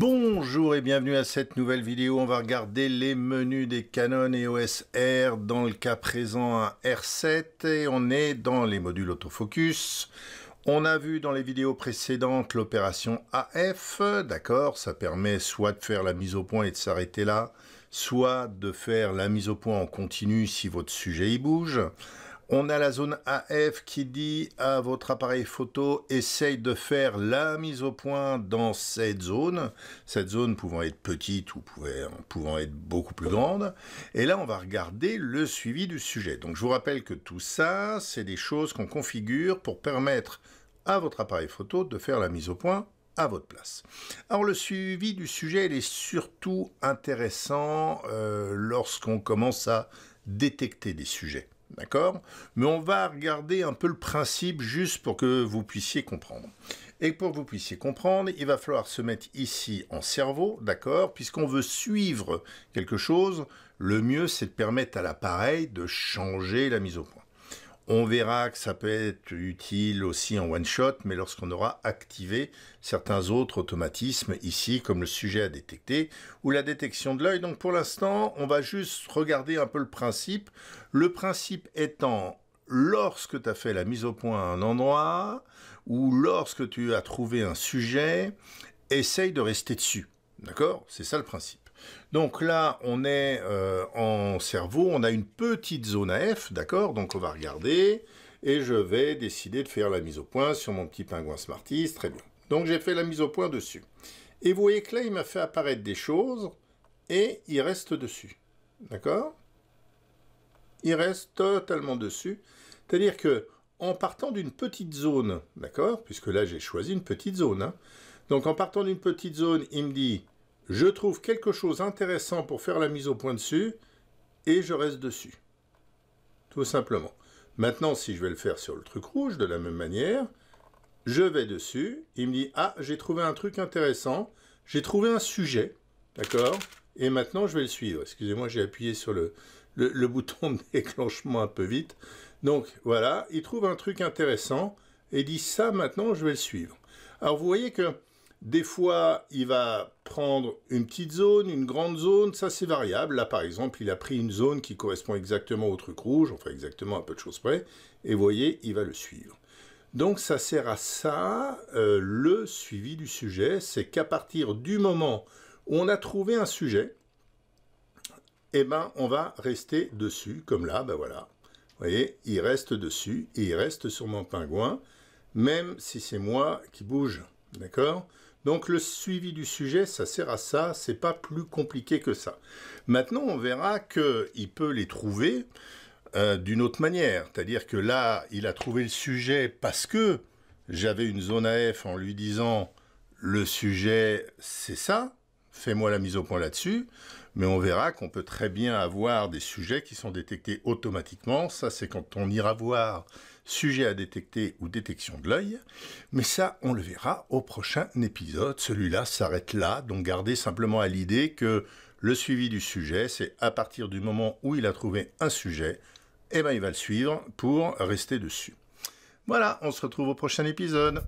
Bonjour et bienvenue à cette nouvelle vidéo. On va regarder les menus des Canon et R, dans le cas présent un R7, et on est dans les modules autofocus. On a vu dans les vidéos précédentes l'opération AF, d'accord, ça permet soit de faire la mise au point et de s'arrêter là, soit de faire la mise au point en continu si votre sujet y bouge. On a la zone AF qui dit à votre appareil photo essaye de faire la mise au point dans cette zone, cette zone pouvant être petite ou pouvant être beaucoup plus grande. Et là, on va regarder le suivi du sujet. Donc je vous rappelle que tout ça, c'est des choses qu'on configure pour permettre à votre appareil photo de faire la mise au point à votre place. Alors le suivi du sujet, il est surtout intéressant euh, lorsqu'on commence à détecter des sujets. D'accord Mais on va regarder un peu le principe juste pour que vous puissiez comprendre. Et pour que vous puissiez comprendre, il va falloir se mettre ici en cerveau, d'accord Puisqu'on veut suivre quelque chose, le mieux c'est de permettre à l'appareil de changer la mise au point. On verra que ça peut être utile aussi en one-shot, mais lorsqu'on aura activé certains autres automatismes ici, comme le sujet à détecter ou la détection de l'œil. Donc pour l'instant, on va juste regarder un peu le principe. Le principe étant, lorsque tu as fait la mise au point à un endroit ou lorsque tu as trouvé un sujet, essaye de rester dessus. D'accord C'est ça le principe. Donc là, on est euh, en cerveau, on a une petite zone à F, d'accord Donc on va regarder, et je vais décider de faire la mise au point sur mon petit pingouin Smarties, très bien. Donc j'ai fait la mise au point dessus. Et vous voyez que là, il m'a fait apparaître des choses, et il reste dessus, d'accord Il reste totalement dessus, c'est-à-dire que en partant d'une petite zone, d'accord Puisque là, j'ai choisi une petite zone. Hein. Donc en partant d'une petite zone, il me dit je trouve quelque chose d'intéressant pour faire la mise au point dessus, et je reste dessus. Tout simplement. Maintenant, si je vais le faire sur le truc rouge, de la même manière, je vais dessus, il me dit « Ah, j'ai trouvé un truc intéressant, j'ai trouvé un sujet, d'accord Et maintenant, je vais le suivre. » Excusez-moi, j'ai appuyé sur le, bouton de déclenchement un peu vite. Donc, voilà, il trouve un truc intéressant et dit « Ça, maintenant, je vais le suivre. » Alors, vous voyez que des fois, il va prendre une petite zone, une grande zone, ça c'est variable. Là par exemple, il a pris une zone qui correspond exactement au truc rouge, enfin exactement un peu de choses près, et vous voyez, il va le suivre. Donc ça sert à ça, euh, le suivi du sujet, c'est qu'à partir du moment où on a trouvé un sujet, eh ben on va rester dessus, comme là, ben voilà. Vous voyez, il reste dessus, et il reste sur mon pingouin, même si c'est moi qui bouge, d'accord donc le suivi du sujet, ça sert à ça, c'est pas plus compliqué que ça. Maintenant, on verra qu'il peut les trouver euh, d'une autre manière. C'est-à-dire que là, il a trouvé le sujet parce que j'avais une zone AF en lui disant le sujet, c'est ça, fais-moi la mise au point là-dessus, mais on verra qu'on peut très bien avoir des sujets qui sont détectés automatiquement. Ça, c'est quand on ira voir sujet à détecter ou détection de l'œil. Mais ça, on le verra au prochain épisode. Celui-là s'arrête là, donc gardez simplement à l'idée que le suivi du sujet, c'est à partir du moment où il a trouvé un sujet, eh ben, il va le suivre pour rester dessus. Voilà, on se retrouve au prochain épisode.